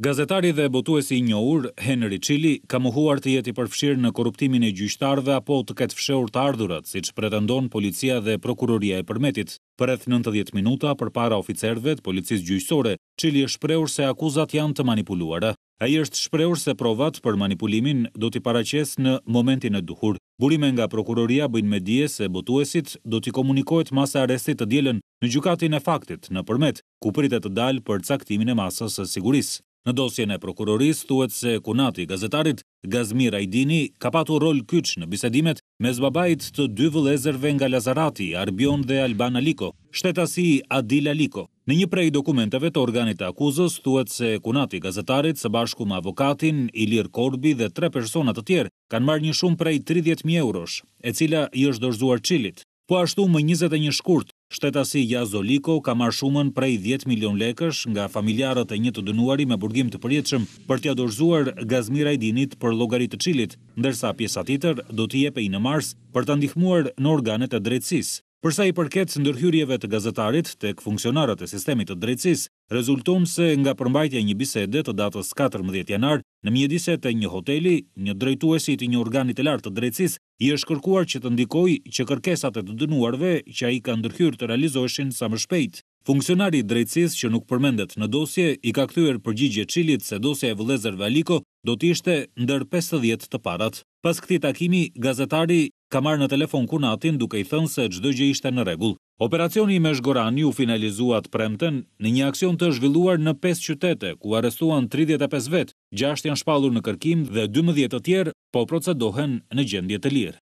Gazetari dhe botuesi i njohur Henry Chili ka mohuar të jetë i përfshirë në korruptimin e gjyqtarëve apo të ketë fshehur të ardhurat, siç pretendon policia dhe prokuroria e përmetit. Për rreth 90 minuta përpara oficerëve të policisë gjyqësore, Chili është shprehur se akuzat janë të manipuluara. Ai është shprehur se provat për manipulimin do t'i paraqesë në momentin e duhur. Burime nga prokuroria bëjnë me dije se botuesit do t'i komunikohet masa arrestit të dielën në gjykatin e faktit në përmet, ku pritet të dalë për caktimin e masës së sigurisë. Në dosjen e prokuroris, thuet se kunati gazetarit Gazmir Ajdini ka patu rol kyç në bisedimet me zbabajt të dy vëlezerve nga Lazarati, Arbion dhe Alban Aliko, shtetasi Adil Aliko. Në një prej dokumenteve të organit të akuzës, thuet se kunati gazetarit së bashku më avokatin, Ilir Korbi dhe tre personat të tjerë, kanë marrë një shumë prej 30.000 eurosh, e cila i është dorzuar qilit. Po ashtu më 21 shkurt, Shtetasi Jazoliko ka marrë shumën prej 10 milion lekësh nga familjarët e një të dënuari me burgim të përjetëshëm për t'ja dorzuar gazmira i dinit për logarit të qilit, ndërsa pjesa titër do t'i jepe i në mars për të ndihmuar në organet e drejtsis. Përsa i përket ndërhyrjeve të gazetarit të këfunksionarët e sistemi të drejtsis, rezulton se nga përmbajtja një bisede të datës 14 janar, Në mjediset e një hoteli, një drejtuesit i një organit e lartë të drejtsis i është kërkuar që të ndikoj që kërkesat e të dënuarve që a i ka ndërkyr të realizoheshin sa më shpejt. Funksionari i drejtsis që nuk përmendet në dosje i ka këthyër përgjigje qilit se dosje e vëlezër valiko do t'ishte ndër 50 të parat. Pas këti takimi, gazetari ka marrë në telefon kunatin duke i thënë se gjdo gjë ishte në regull. Operacioni me shgorani u finalizuat premten në një aksion të zhvilluar në 5 qytete, ku arestuan 35 vetë, 6 janë shpalur në kërkim dhe 12 të tjerë po procedohen në gjendje të lirë.